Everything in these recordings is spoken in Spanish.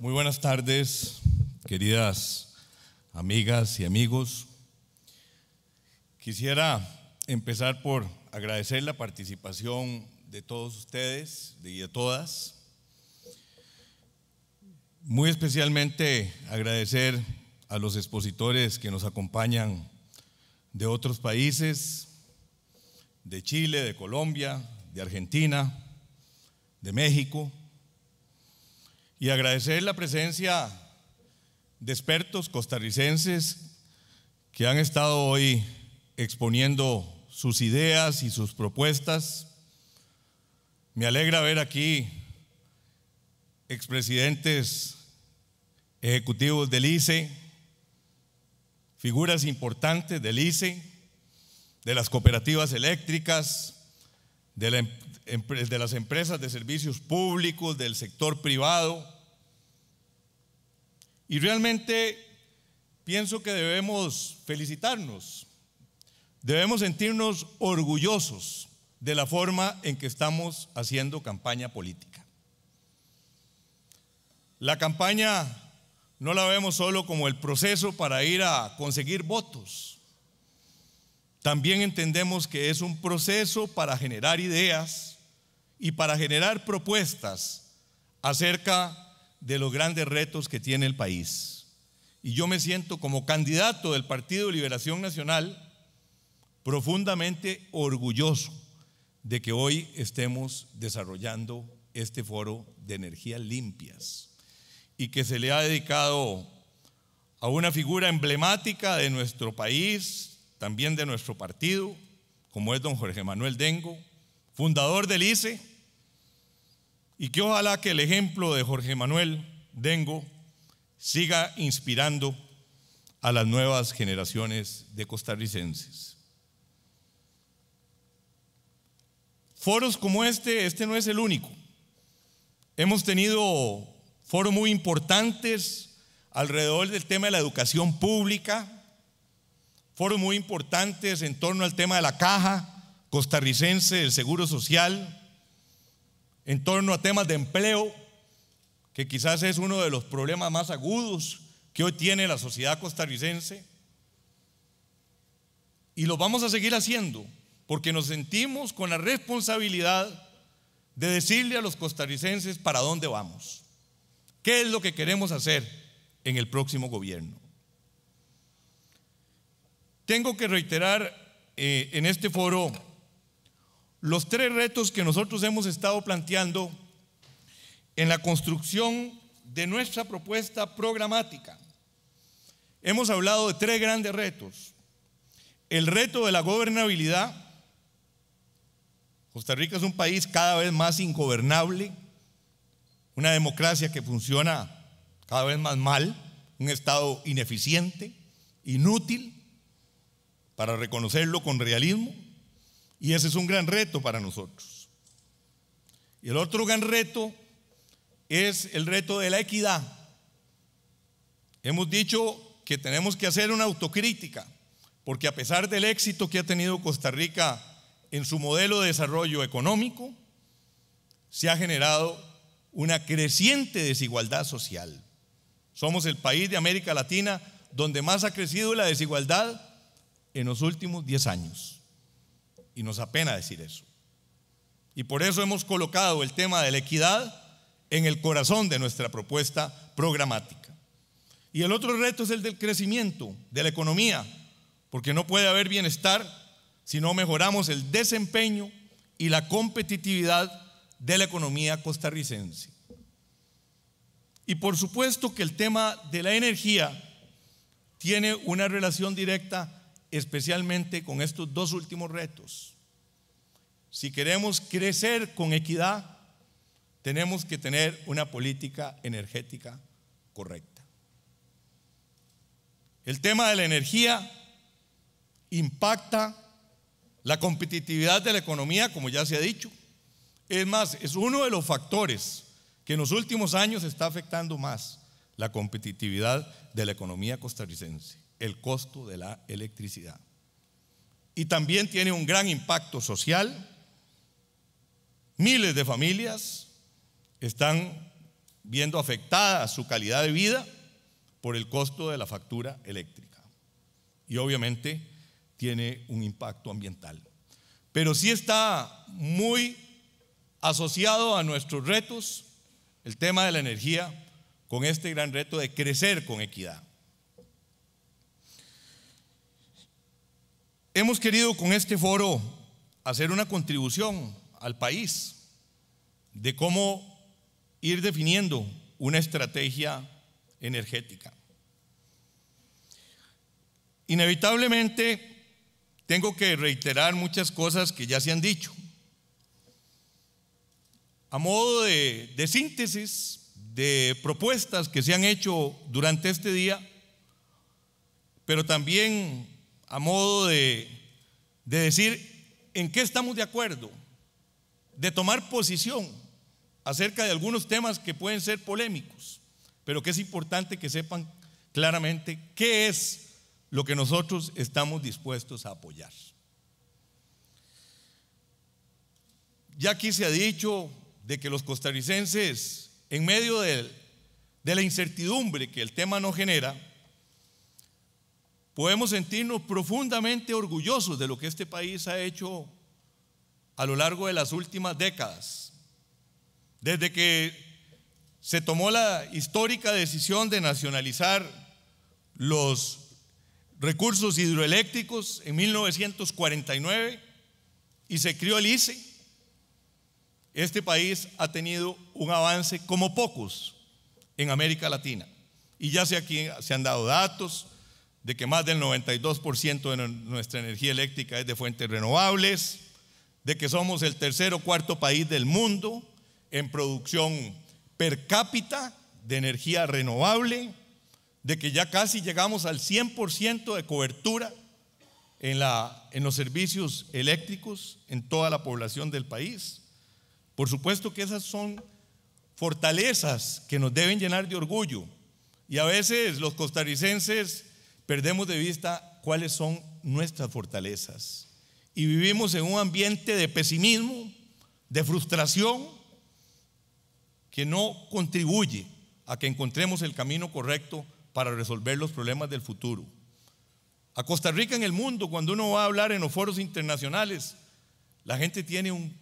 Muy buenas tardes, queridas amigas y amigos. Quisiera empezar por agradecer la participación de todos ustedes y de todas. Muy especialmente agradecer a los expositores que nos acompañan de otros países, de Chile, de Colombia, de Argentina, de México y agradecer la presencia de expertos costarricenses que han estado hoy exponiendo sus ideas y sus propuestas. Me alegra ver aquí expresidentes ejecutivos del ICE, figuras importantes del ICE, de las cooperativas eléctricas, Em-, de, las empresas de servicios públicos, del sector privado. Y realmente pienso que debemos felicitarnos, debemos sentirnos orgullosos de la forma en que estamos haciendo campaña política. La campaña no la vemos solo como el proceso para ir a conseguir votos. También entendemos que es un proceso para generar ideas y para generar propuestas acerca de los grandes retos que tiene el país. Y yo me siento como candidato del Partido de Liberación Nacional profundamente orgulloso de que hoy estemos desarrollando este foro de energías limpias y que se le ha dedicado a una figura emblemática de nuestro país, también de nuestro partido, como es don Jorge Manuel Dengo, fundador del ICE, y que ojalá que el ejemplo de Jorge Manuel Dengo siga inspirando a las nuevas generaciones de costarricenses. Foros como este, este no es el único. Hemos tenido foros muy importantes alrededor del tema de la educación pública, foros muy importantes en torno al tema de la caja costarricense del Seguro Social, en torno a temas de empleo, que quizás es uno de los problemas más agudos que hoy tiene la sociedad costarricense. Y lo vamos a seguir haciendo, porque nos sentimos con la responsabilidad de decirle a los costarricenses para dónde vamos, qué es lo que queremos hacer en el próximo gobierno. Tengo que reiterar eh, en este foro los tres retos que nosotros hemos estado planteando en la construcción de nuestra propuesta programática. Hemos hablado de tres grandes retos. El reto de la gobernabilidad. Costa Rica es un país cada vez más ingobernable, una democracia que funciona cada vez más mal, un Estado ineficiente, inútil para reconocerlo con realismo. Y ese es un gran reto para nosotros. Y el otro gran reto es el reto de la equidad. Hemos dicho que tenemos que hacer una autocrítica, porque a pesar del éxito que ha tenido Costa Rica en su modelo de desarrollo económico, se ha generado una creciente desigualdad social. Somos el país de América Latina donde más ha crecido la desigualdad en los últimos 10 años. Y nos apena decir eso. Y por eso hemos colocado el tema de la equidad en el corazón de nuestra propuesta programática. Y el otro reto es el del crecimiento, de la economía, porque no puede haber bienestar si no mejoramos el desempeño y la competitividad de la economía costarricense. Y por supuesto que el tema de la energía tiene una relación directa especialmente con estos dos últimos retos. Si queremos crecer con equidad, tenemos que tener una política energética correcta. El tema de la energía impacta la competitividad de la economía, como ya se ha dicho. Es más, es uno de los factores que en los últimos años está afectando más la competitividad de la economía costarricense el costo de la electricidad. Y también tiene un gran impacto social. Miles de familias están viendo afectada su calidad de vida por el costo de la factura eléctrica. Y obviamente tiene un impacto ambiental. Pero sí está muy asociado a nuestros retos el tema de la energía con este gran reto de crecer con equidad. hemos querido con este foro hacer una contribución al país de cómo ir definiendo una estrategia energética. Inevitablemente tengo que reiterar muchas cosas que ya se han dicho. A modo de, síntesis de propuestas que se han hecho durante este día, pero también a modo de, decir en qué estamos de acuerdo, de tomar posición acerca de algunos temas que pueden ser polémicos, pero que es importante que sepan claramente qué es lo que nosotros estamos dispuestos a apoyar. Ya aquí se ha dicho de que los costarricenses, en medio de, de la incertidumbre que el tema no genera, podemos sentirnos profundamente orgullosos de lo que este país ha hecho a lo largo de las últimas décadas. Desde que se tomó la histórica decisión de nacionalizar los recursos hidroeléctricos en 1949 y se crió el ICE, este país ha tenido un avance como pocos en América Latina. Y ya se, aquí, se han dado datos, de que más del 92% de nuestra energía eléctrica es de fuentes renovables, de que somos el tercer o cuarto país del mundo en producción per cápita de energía renovable, de que ya casi llegamos al 100% de cobertura en, la, en los servicios eléctricos en toda la población del país. Por supuesto que esas son fortalezas que nos deben llenar de orgullo. Y a veces los costarricenses perdemos de vista cuáles son nuestras fortalezas. Y vivimos en un ambiente de pesimismo, de frustración, que no contribuye a que encontremos el camino correcto para resolver los problemas del futuro. A Costa Rica en el mundo, cuando uno va a hablar en los foros internacionales, la gente tiene un,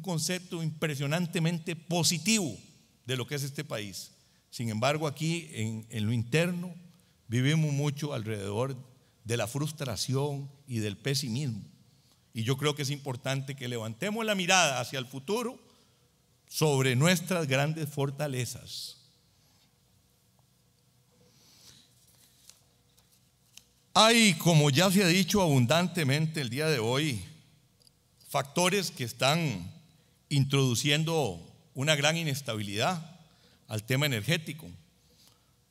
concepto impresionantemente positivo de lo que es este país. Sin embargo, aquí en, en lo interno Vivimos mucho alrededor de la frustración y del pesimismo. Y yo creo que es importante que levantemos la mirada hacia el futuro sobre nuestras grandes fortalezas. Hay, como ya se ha dicho abundantemente el día de hoy, factores que están introduciendo una gran inestabilidad al tema energético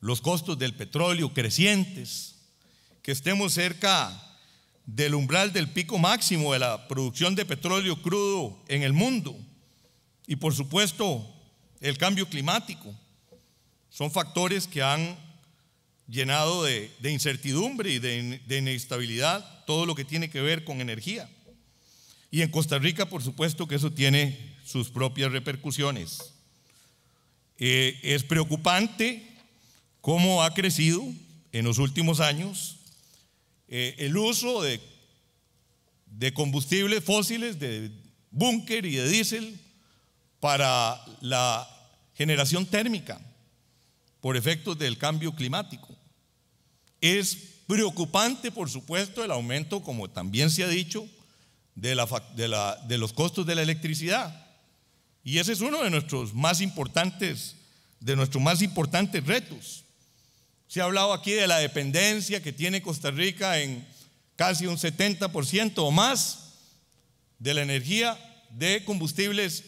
los costos del petróleo crecientes, que estemos cerca del umbral del pico máximo de la producción de petróleo crudo en el mundo y por supuesto el cambio climático. Son factores que han llenado de, incertidumbre y de, inestabilidad todo lo que tiene que ver con energía. Y en Costa Rica, por supuesto, que eso tiene sus propias repercusiones. Eh, es preocupante cómo ha crecido en los últimos años eh, el uso de, combustibles fósiles, de búnker y de diésel para la generación térmica por efectos del cambio climático. Es preocupante, por supuesto, el aumento, como también se ha dicho, de, de los costos de la electricidad. Y ese es uno de nuestros de nuestros más importantes retos. Se ha hablado aquí de la dependencia que tiene Costa Rica en casi un 70% o más de la energía de combustibles,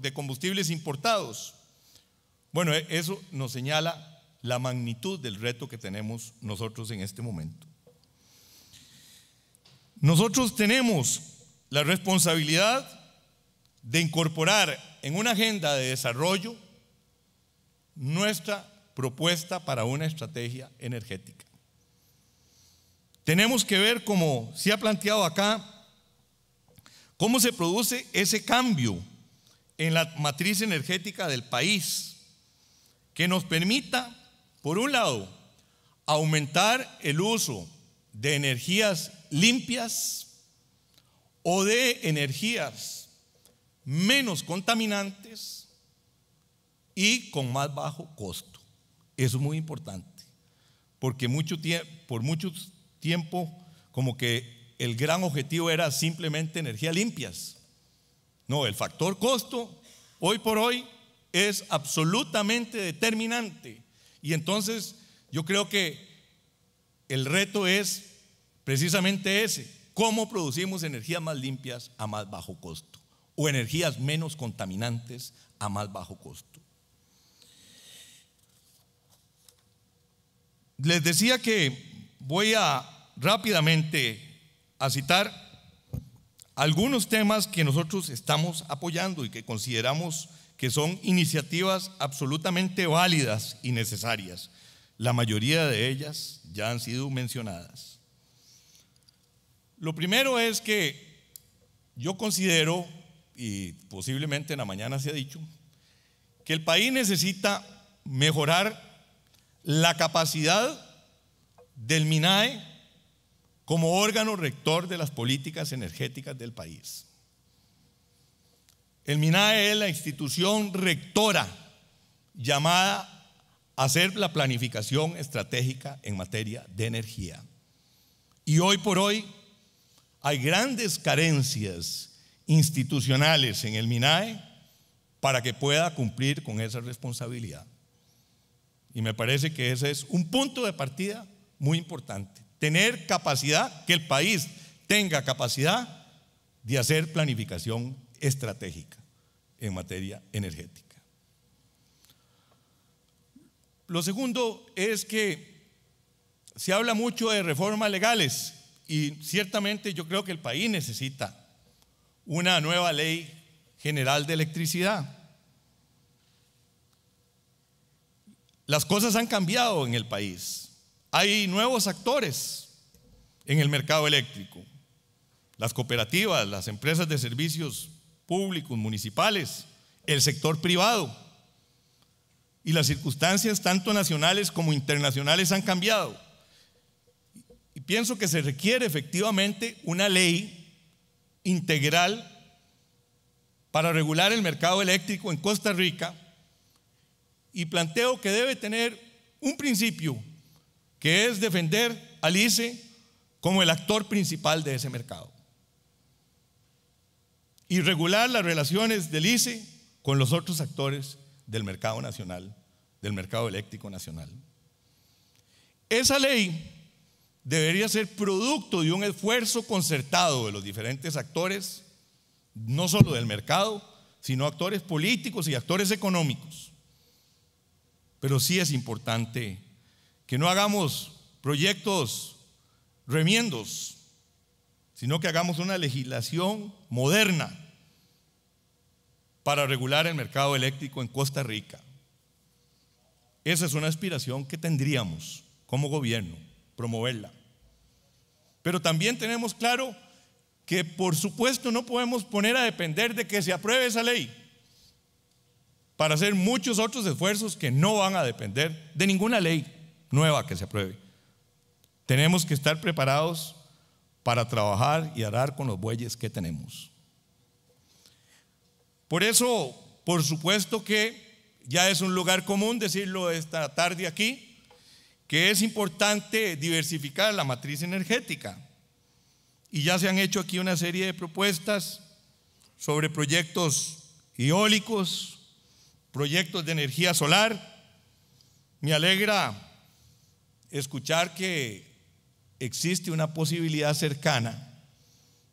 de combustibles importados. Bueno, e-, eso nos señala la magnitud del reto que tenemos nosotros en este momento. Nosotros tenemos la responsabilidad de incorporar en una agenda de desarrollo nuestra propuesta para una estrategia energética. Tenemos que ver, como se ha planteado acá, cómo se produce ese cambio en la matriz energética del país que nos permita, por un lado, aumentar el uso de energías limpias o de energías menos contaminantes y con más bajo costo. Eso es muy importante, porque por mucho tiempo como que el gran objetivo era simplemente energías limpias. No, el factor costo hoy por hoy es absolutamente determinante. Y entonces yo creo que el reto es precisamente ese, cómo producimos energías más limpias a más bajo costo o energías menos contaminantes a más bajo costo. Les decía que voy a rápidamente a citar algunos temas que nosotros estamos apoyando y que consideramos que son iniciativas absolutamente válidas y necesarias. La mayoría de ellas ya han sido mencionadas. Lo primero es que yo considero, y posiblemente en la mañana se ha dicho, que el país necesita mejorar la capacidad del MINAE como órgano rector de las políticas energéticas del país. El MINAE es la institución rectora llamada a hacer la planificación estratégica en materia de energía. Y hoy por hoy hay grandes carencias institucionales en el MINAE para que pueda cumplir con esa responsabilidad. Y me parece que ese es un punto de partida muy importante. Tener capacidad, que el país tenga capacidad de hacer planificación estratégica en materia energética. Lo segundo es que se habla mucho de reformas legales y ciertamente yo creo que el país necesita una nueva ley general de electricidad. Las cosas han cambiado en el país. Hay nuevos actores en el mercado eléctrico. Las cooperativas, las empresas de servicios públicos, municipales, el sector privado. Y las circunstancias tanto nacionales como internacionales han cambiado. Y pienso que se requiere efectivamente una ley integral para regular el mercado eléctrico en Costa Rica y planteo que debe tener un principio, que es defender al ICE como el actor principal de ese mercado. Y regular las relaciones del ICE con los otros actores del mercado nacional, del mercado eléctrico nacional. Esa ley debería ser producto de un esfuerzo concertado de los diferentes actores, no solo del mercado, sino actores políticos y actores económicos. Pero sí es importante que no hagamos proyectos remiendos, sino que hagamos una legislación moderna para regular el mercado eléctrico en Costa Rica. Esa es una aspiración que tendríamos como gobierno, promoverla. Pero también tenemos claro que por supuesto no podemos poner a depender de que se apruebe esa ley para hacer muchos otros esfuerzos que no van a depender de ninguna ley nueva que se apruebe. Tenemos que estar preparados para trabajar y arar con los bueyes que tenemos. Por eso, por supuesto que ya es un lugar común decirlo esta tarde aquí, que es importante diversificar la matriz energética. Y ya se han hecho aquí una serie de propuestas sobre proyectos eólicos, proyectos de energía solar. Me alegra escuchar que existe una posibilidad cercana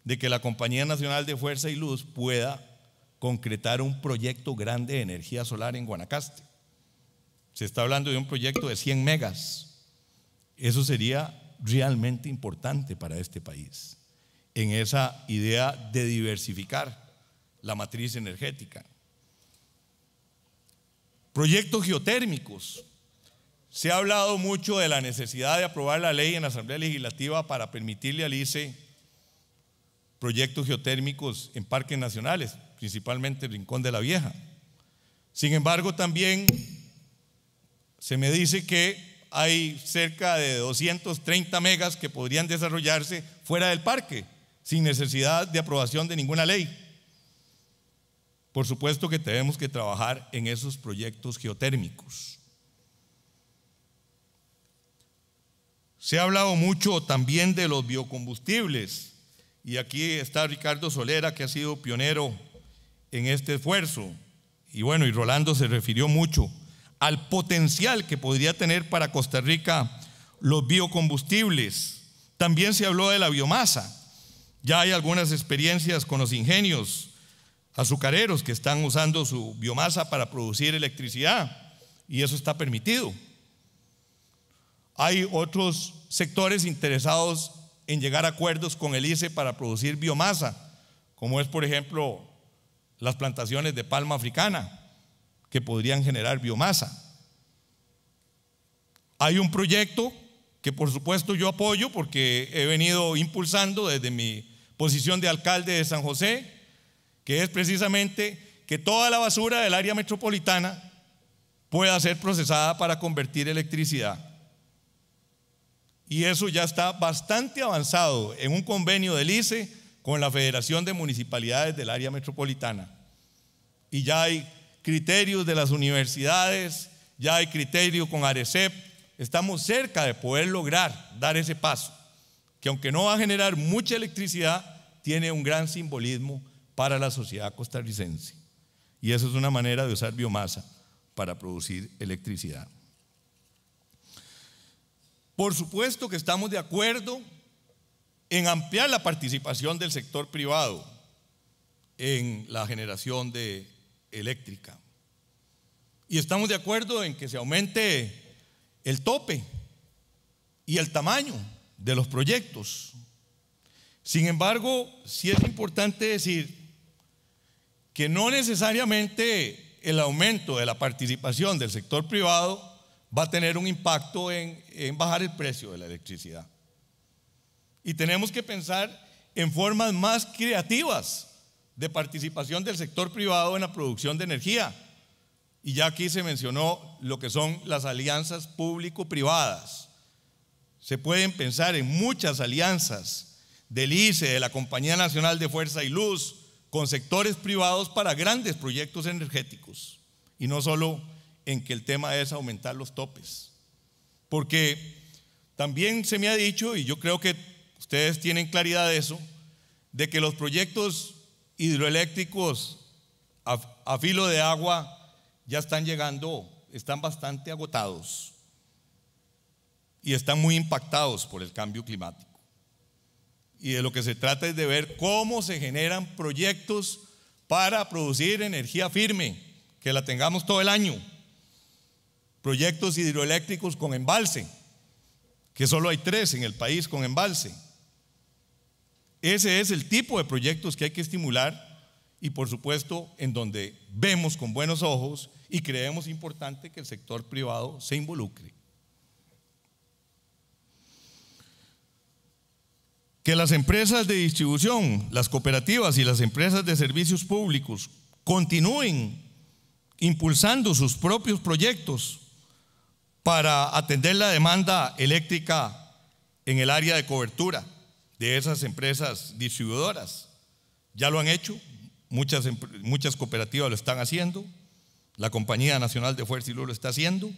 de que la Compañía Nacional de Fuerza y Luz pueda concretar un proyecto grande de energía solar en Guanacaste. Se está hablando de un proyecto de 100 megas. Eso sería realmente importante para este país, en esa idea de diversificar la matriz energética. Proyectos geotérmicos. Se ha hablado mucho de la necesidad de aprobar la ley en la Asamblea Legislativa para permitirle al ICE proyectos geotérmicos en parques nacionales, principalmente el Rincón de la Vieja. Sin embargo, también se me dice que hay cerca de 230 megas que podrían desarrollarse fuera del parque, sin necesidad de aprobación de ninguna ley. Por supuesto que tenemos que trabajar en esos proyectos geotérmicos. Se ha hablado mucho también de los biocombustibles y aquí está Ricardo Solera que ha sido pionero en este esfuerzo. Y bueno, y Rolando se refirió mucho al potencial que podría tener para Costa Rica los biocombustibles. También se habló de la biomasa. Ya hay algunas experiencias con los ingenios azucareros que están usando su biomasa para producir electricidad y eso está permitido. Hay otros sectores interesados en llegar a acuerdos con el ICE para producir biomasa, como es por ejemplo las plantaciones de palma africana, que podrían generar biomasa. Hay un proyecto que por supuesto yo apoyo porque he venido impulsando desde mi posición de alcalde de San José, que es precisamente que toda la basura del área metropolitana pueda ser procesada para convertir electricidad. Y eso ya está bastante avanzado en un convenio del ICE con la Federación de Municipalidades del Área Metropolitana. Y ya hay criterios de las universidades, ya hay criterio con ARECEP. Estamos cerca de poder lograr dar ese paso, que aunque no va a generar mucha electricidad, tiene un gran simbolismo para la sociedad costarricense. Y eso es una manera de usar biomasa para producir electricidad. Por supuesto que estamos de acuerdo en ampliar la participación del sector privado en la generación de eléctrica. Y estamos de acuerdo en que se aumente el tope y el tamaño de los proyectos. Sin embargo, sí es importante decir que no necesariamente el aumento de la participación del sector privado va a tener un impacto en, bajar el precio de la electricidad. Y tenemos que pensar en formas más creativas de participación del sector privado en la producción de energía. Y ya aquí se mencionó lo que son las alianzas público-privadas. Se pueden pensar en muchas alianzas del ICE, de la Compañía Nacional de Fuerza y Luz, con sectores privados para grandes proyectos energéticos. Y no solo en que el tema es aumentar los topes. Porque también se me ha dicho, y yo creo que ustedes tienen claridad de eso, de que los proyectos hidroeléctricos a, a filo de agua ya están llegando, están bastante agotados y están muy impactados por el cambio climático y de lo que se trata es de ver cómo se generan proyectos para producir energía firme, que la tengamos todo el año. Proyectos hidroeléctricos con embalse, que solo hay tres en el país con embalse. Ese es el tipo de proyectos que hay que estimular y por supuesto en donde vemos con buenos ojos y creemos importante que el sector privado se involucre. que las empresas de distribución, las cooperativas y las empresas de servicios públicos continúen impulsando sus propios proyectos para atender la demanda eléctrica en el área de cobertura de esas empresas distribuidoras. Ya lo han hecho, muchas, cooperativas lo están haciendo, la Compañía Nacional de Fuerza y Luz lo está haciendo.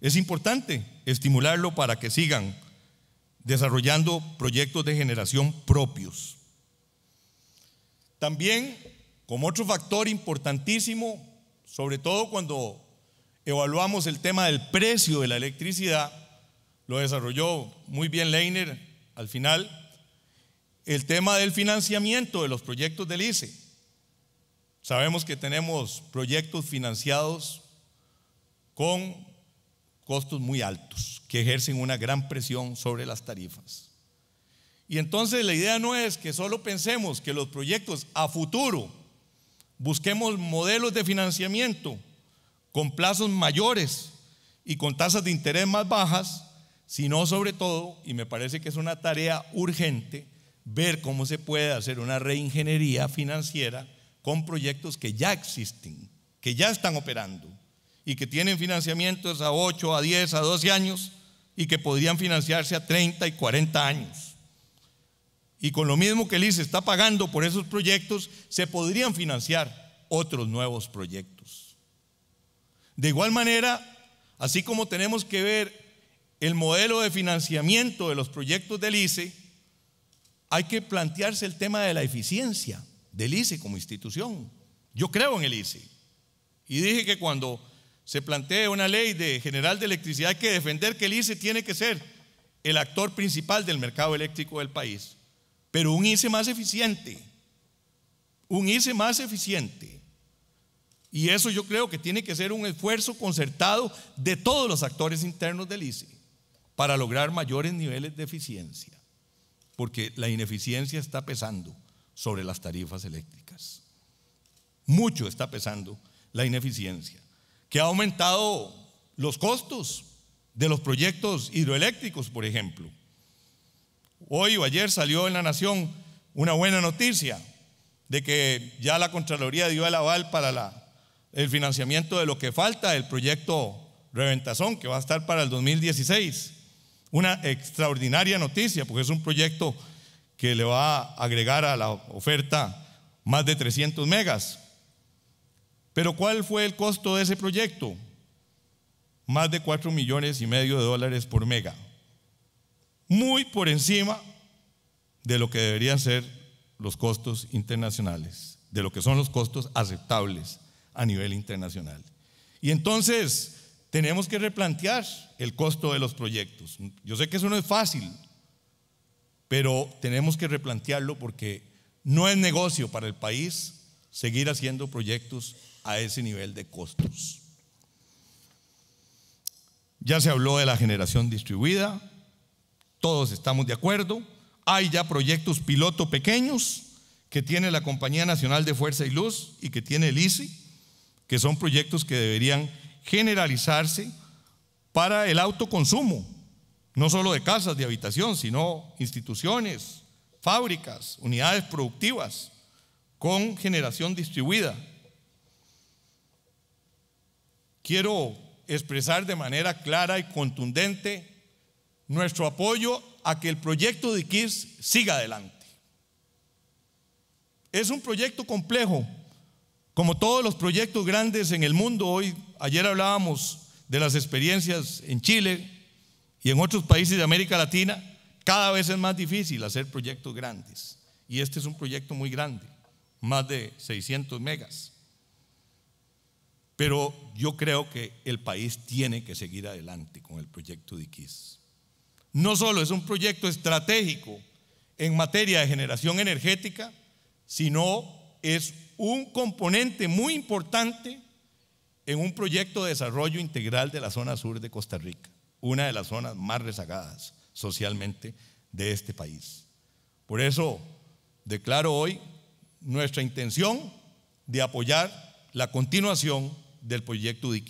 Es importante estimularlo para que sigan desarrollando proyectos de generación propios. También, como otro factor importantísimo, sobre todo cuando evaluamos el tema del precio de la electricidad, lo desarrolló muy bien Leiner al final, el tema del financiamiento de los proyectos del ICE. Sabemos que tenemos proyectos financiados con costos muy altos que ejercen una gran presión sobre las tarifas. Y entonces la idea no es que solo pensemos que los proyectos a futuro busquemos modelos de financiamiento con plazos mayores y con tasas de interés más bajas, sino sobre todo, y me parece que es una tarea urgente, ver cómo se puede hacer una reingeniería financiera con proyectos que ya existen, que ya están operando y que tienen financiamientos a 8, a 10, a 12 años y que podrían financiarse a 30 y 40 años. Y con lo mismo que el ICE está pagando por esos proyectos, se podrían financiar otros nuevos proyectos. De igual manera, así como tenemos que ver el modelo de financiamiento de los proyectos del ICE, hay que plantearse el tema de la eficiencia del ICE como institución. Yo creo en el ICE. Y dije que cuando se plantea una ley de general de electricidad que defender que el ICE tiene que ser el actor principal del mercado eléctrico del país, pero un ICE más eficiente, un ICE más eficiente. Y eso yo creo que tiene que ser un esfuerzo concertado de todos los actores internos del ICE para lograr mayores niveles de eficiencia, porque la ineficiencia está pesando sobre las tarifas eléctricas. Mucho está pesando la ineficiencia que ha aumentado los costos de los proyectos hidroeléctricos, por ejemplo. Hoy o ayer salió en La Nación una buena noticia de que ya la Contraloría dio el aval para el financiamiento de lo que falta del proyecto Reventazón, que va a estar para el 2016. Una extraordinaria noticia, porque es un proyecto que le va a agregar a la oferta más de 300 megas. Pero ¿cuál fue el costo de ese proyecto? Más de 4 millones y medio de dólares por mega. Muy por encima de lo que deberían ser los costos internacionales, de lo que son los costos aceptables a nivel internacional. Y entonces tenemos que replantear el costo de los proyectos. Yo sé que eso no es fácil, pero tenemos que replantearlo porque no es negocio para el país seguir haciendo proyectos a ese nivel de costos. Ya se habló de la generación distribuida, todos estamos de acuerdo, hay ya proyectos piloto pequeños que tiene la Compañía Nacional de Fuerza y Luz y que tiene el ICI, que son proyectos que deberían generalizarse para el autoconsumo, no solo de casas, de habitación, sino instituciones, fábricas, unidades productivas, con generación distribuida, quiero expresar de manera clara y contundente nuestro apoyo a que el proyecto de KISS siga adelante. Es un proyecto complejo, como todos los proyectos grandes en el mundo. Hoy, ayer hablábamos de las experiencias en Chile y en otros países de América Latina. Cada vez es más difícil hacer proyectos grandes. Y este es un proyecto muy grande, más de 600 megas. Pero yo creo que el país tiene que seguir adelante con el proyecto de Iquiz. No solo es un proyecto estratégico en materia de generación energética, sino es un componente muy importante en un proyecto de desarrollo integral de la zona sur de Costa Rica, una de las zonas más rezagadas socialmente de este país. Por eso declaro hoy nuestra intención de apoyar la continuación del proyecto de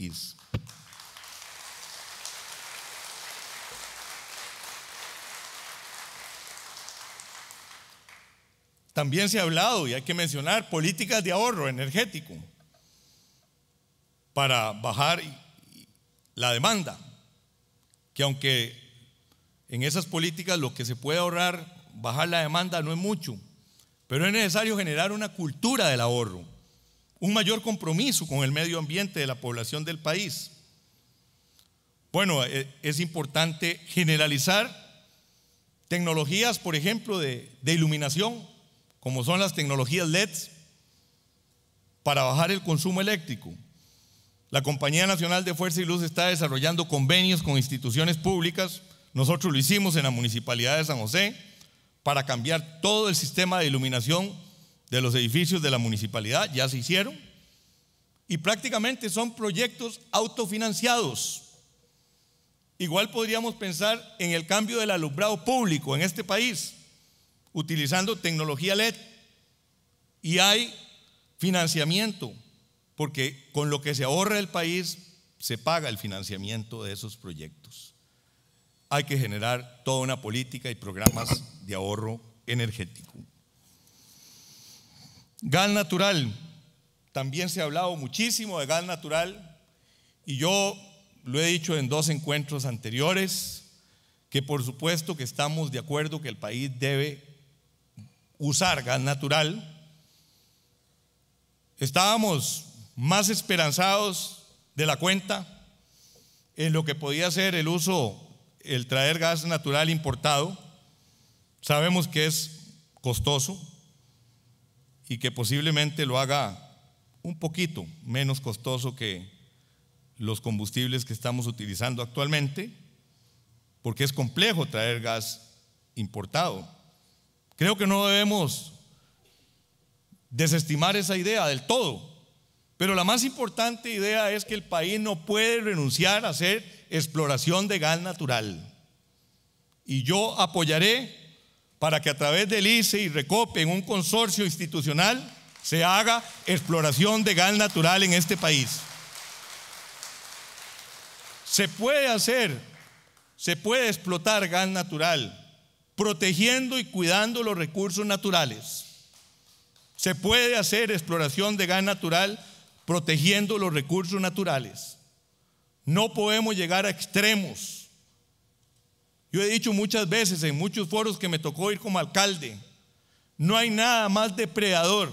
También se ha hablado, y hay que mencionar, políticas de ahorro energético para bajar la demanda, que aunque en esas políticas lo que se puede ahorrar, bajar la demanda no es mucho, pero es necesario generar una cultura del ahorro un mayor compromiso con el medio ambiente de la población del país. Bueno, eh, es importante generalizar tecnologías, por ejemplo, de, iluminación, como son las tecnologías LEDs, para bajar el consumo eléctrico. La Compañía Nacional de Fuerza y Luz está desarrollando convenios con instituciones públicas, nosotros lo hicimos en la Municipalidad de San José, para cambiar todo el sistema de iluminación de los edificios de la municipalidad, ya se hicieron, y prácticamente son proyectos autofinanciados. Igual podríamos pensar en el cambio del alumbrado público en este país, utilizando tecnología LED, y hay financiamiento, porque con lo que se ahorra el país se paga el financiamiento de esos proyectos. Hay que generar toda una política y programas de ahorro energético. Gas natural. También se ha hablado muchísimo de gas natural y yo lo he dicho en dos encuentros anteriores, que por supuesto que estamos de acuerdo que el país debe usar gas natural. Estábamos más esperanzados de la cuenta en lo que podía ser el uso, el traer gas natural importado. Sabemos que es costoso, y que posiblemente lo haga un poquito menos costoso que los combustibles que estamos utilizando actualmente, porque es complejo traer gas importado. Creo que no debemos desestimar esa idea del todo, pero la más importante idea es que el país no puede renunciar a hacer exploración de gas natural. Y yo apoyaré para que a través del ICE y Recope en un consorcio institucional se haga exploración de gas natural en este país. Se puede hacer, se puede explotar gas natural protegiendo y cuidando los recursos naturales. Se puede hacer exploración de gas natural protegiendo los recursos naturales. No podemos llegar a extremos yo he dicho muchas veces en muchos foros que me tocó ir como alcalde, no hay nada más depredador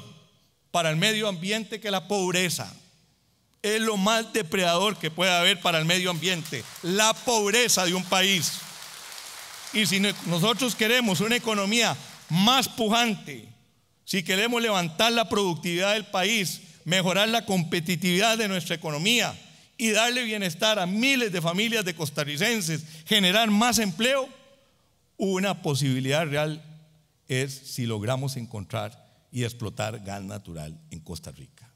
para el medio ambiente que la pobreza. Es lo más depredador que puede haber para el medio ambiente, la pobreza de un país. Y si nosotros queremos una economía más pujante, si queremos levantar la productividad del país, mejorar la competitividad de nuestra economía, y darle bienestar a miles de familias de costarricenses, generar más empleo, una posibilidad real es si logramos encontrar y explotar gas natural en Costa Rica.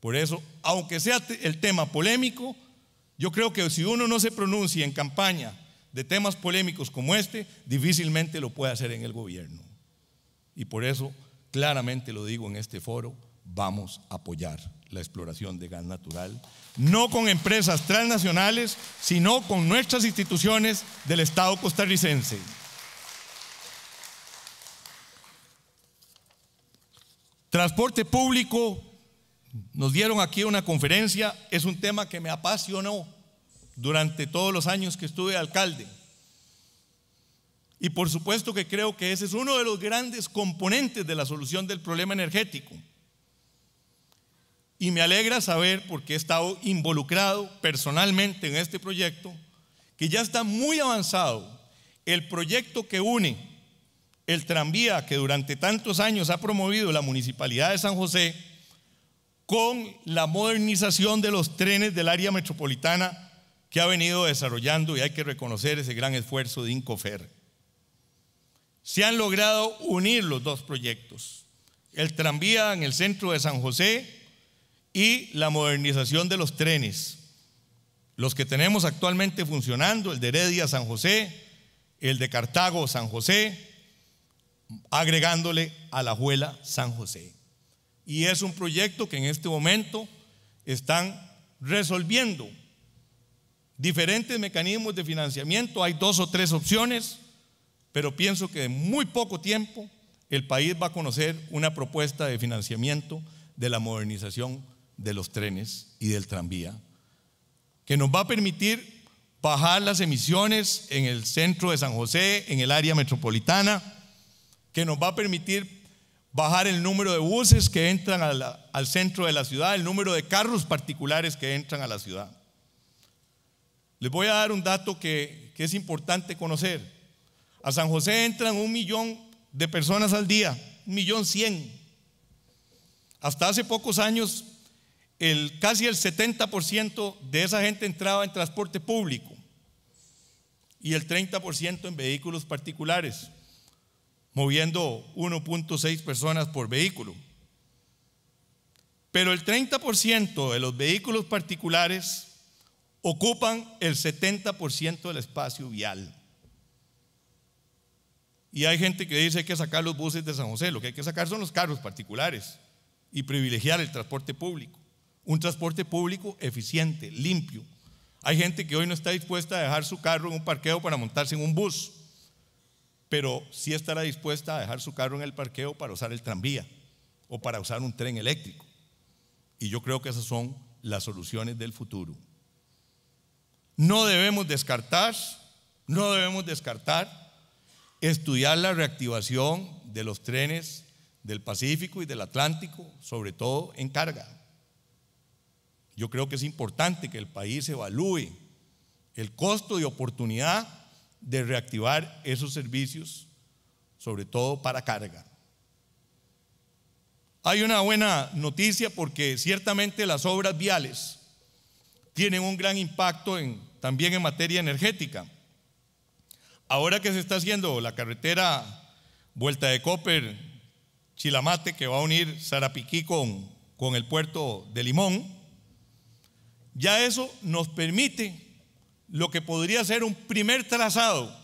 Por eso, aunque sea el tema polémico, yo creo que si uno no se pronuncia en campaña de temas polémicos como este, difícilmente lo puede hacer en el gobierno. Y por eso, claramente lo digo en este foro, vamos a apoyar la exploración de gas natural, no con empresas transnacionales, sino con nuestras instituciones del Estado costarricense. Transporte público, nos dieron aquí una conferencia, es un tema que me apasionó durante todos los años que estuve alcalde. Y por supuesto que creo que ese es uno de los grandes componentes de la solución del problema energético. Y me alegra saber, porque he estado involucrado personalmente en este proyecto, que ya está muy avanzado el proyecto que une el tranvía que durante tantos años ha promovido la Municipalidad de San José con la modernización de los trenes del área metropolitana que ha venido desarrollando y hay que reconocer ese gran esfuerzo de Incofer. Se han logrado unir los dos proyectos, el tranvía en el centro de San José, y la modernización de los trenes. Los que tenemos actualmente funcionando, el de Heredia San José, el de Cartago San José, agregándole a la Juela San José. Y es un proyecto que en este momento están resolviendo diferentes mecanismos de financiamiento. Hay dos o tres opciones, pero pienso que en muy poco tiempo el país va a conocer una propuesta de financiamiento de la modernización de los trenes y del tranvía, que nos va a permitir bajar las emisiones en el centro de San José, en el área metropolitana, que nos va a permitir bajar el número de buses que entran al centro de la ciudad, el número de carros particulares que entran a la ciudad. Les voy a dar un dato que, que es importante conocer. A San José entran un millón de personas al día, un millón cien. Hasta hace pocos años casi el 70% de esa gente entraba en transporte público y el 30% en vehículos particulares, moviendo 1.6 personas por vehículo. Pero el 30% de los vehículos particulares ocupan el 70% del espacio vial. Y hay gente que dice que hay que sacar los buses de San José, lo que hay que sacar son los carros particulares y privilegiar el transporte público. Un transporte público eficiente, limpio. Hay gente que hoy no está dispuesta a dejar su carro en un parqueo para montarse en un bus, pero sí estará dispuesta a dejar su carro en el parqueo para usar el tranvía o para usar un tren eléctrico. Y yo creo que esas son las soluciones del futuro. No debemos descartar, no debemos descartar estudiar la reactivación de los trenes del Pacífico y del Atlántico, sobre todo en carga. Yo creo que es importante que el país evalúe el costo y oportunidad de reactivar esos servicios, sobre todo para carga. Hay una buena noticia porque ciertamente las obras viales tienen un gran impacto también en materia energética. Ahora que se está haciendo la carretera Vuelta de Copper, Chilamate, que va a unir Sarapiquí con, con el puerto de Limón, ya eso nos permite lo que podría ser un primer trazado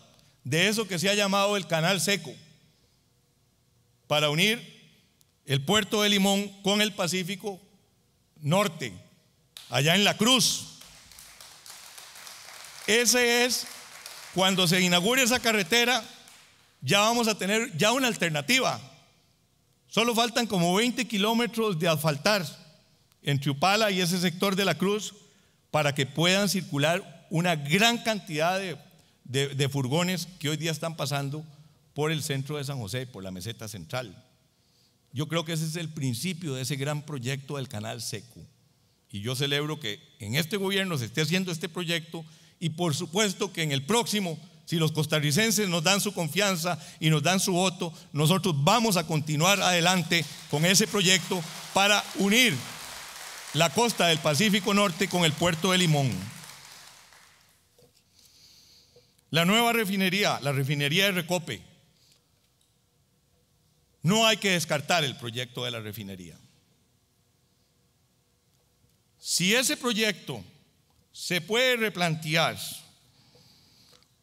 de eso que se ha llamado el canal seco, para unir el puerto de Limón con el Pacífico Norte, allá en la Cruz. Ese es, cuando se inaugure esa carretera, ya vamos a tener ya una alternativa. Solo faltan como 20 kilómetros de asfaltar entre Upala y ese sector de la cruz para que puedan circular una gran cantidad de, de furgones que hoy día están pasando por el centro de San José, por la meseta central. Yo creo que ese es el principio de ese gran proyecto del canal seco. Y yo celebro que en este gobierno se esté haciendo este proyecto y por supuesto que en el próximo, si los costarricenses nos dan su confianza y nos dan su voto, nosotros vamos a continuar adelante con ese proyecto para unir la costa del Pacífico Norte con el puerto de Limón. La nueva refinería, la refinería de Recope. No hay que descartar el proyecto de la refinería. Si ese proyecto se puede replantear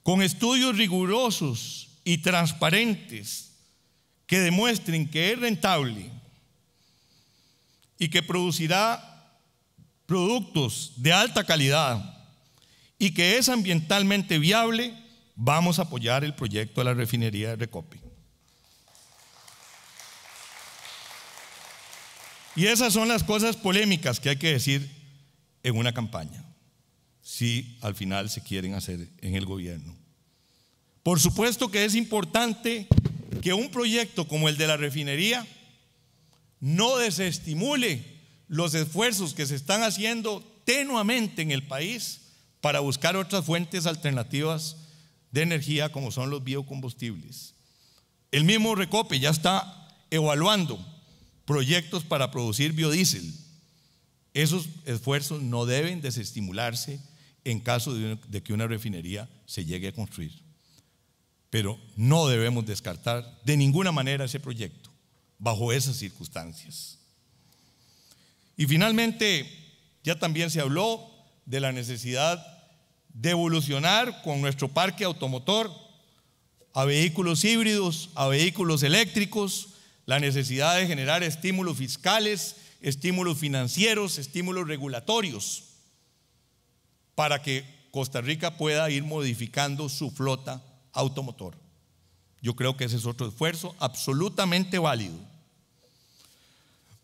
con estudios rigurosos y transparentes que demuestren que es rentable y que producirá productos de alta calidad y que es ambientalmente viable, vamos a apoyar el proyecto de la refinería de Recopi. Y esas son las cosas polémicas que hay que decir en una campaña, si al final se quieren hacer en el gobierno. Por supuesto que es importante que un proyecto como el de la refinería no desestimule los esfuerzos que se están haciendo tenuamente en el país para buscar otras fuentes alternativas de energía como son los biocombustibles. El mismo Recope ya está evaluando proyectos para producir biodiesel. Esos esfuerzos no deben desestimularse en caso de que una refinería se llegue a construir. Pero no debemos descartar de ninguna manera ese proyecto bajo esas circunstancias. Y finalmente, ya también se habló de la necesidad de evolucionar con nuestro parque automotor a vehículos híbridos, a vehículos eléctricos, la necesidad de generar estímulos fiscales, estímulos financieros, estímulos regulatorios, para que Costa Rica pueda ir modificando su flota automotor. Yo creo que ese es otro esfuerzo absolutamente válido.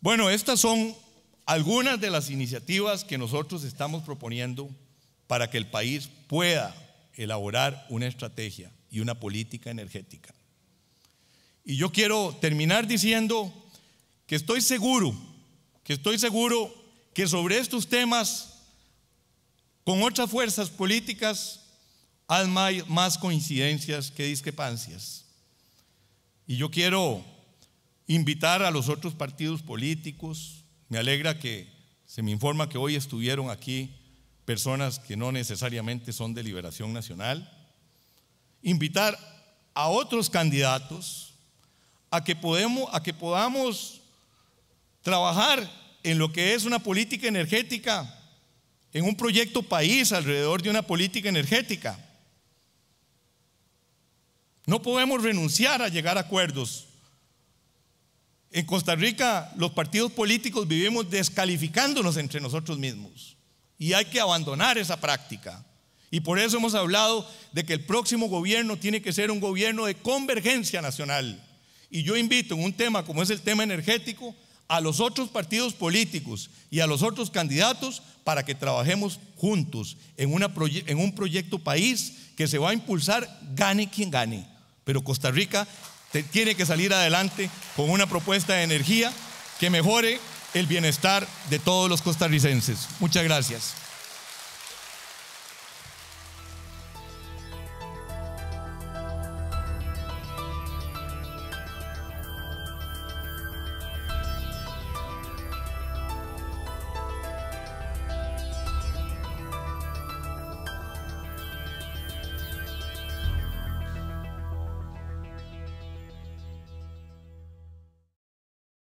Bueno, estas son algunas de las iniciativas que nosotros estamos proponiendo para que el país pueda elaborar una estrategia y una política energética. Y yo quiero terminar diciendo que estoy seguro, que estoy seguro que sobre estos temas, con otras fuerzas políticas, hay más coincidencias que discrepancias. Y yo quiero invitar a los otros partidos políticos, me alegra que se me informa que hoy estuvieron aquí personas que no necesariamente son de Liberación Nacional. Invitar a otros candidatos a que, a que podamos trabajar en lo que es una política energética, en un proyecto país alrededor de una política energética. No podemos renunciar a llegar a acuerdos en Costa Rica los partidos políticos vivimos descalificándonos entre nosotros mismos y hay que abandonar esa práctica. Y por eso hemos hablado de que el próximo gobierno tiene que ser un gobierno de convergencia nacional. Y yo invito en un tema como es el tema energético a los otros partidos políticos y a los otros candidatos para que trabajemos juntos en, en un proyecto país que se va a impulsar, gane quien gane. Pero Costa Rica tiene que salir adelante con una propuesta de energía que mejore el bienestar de todos los costarricenses. Muchas gracias.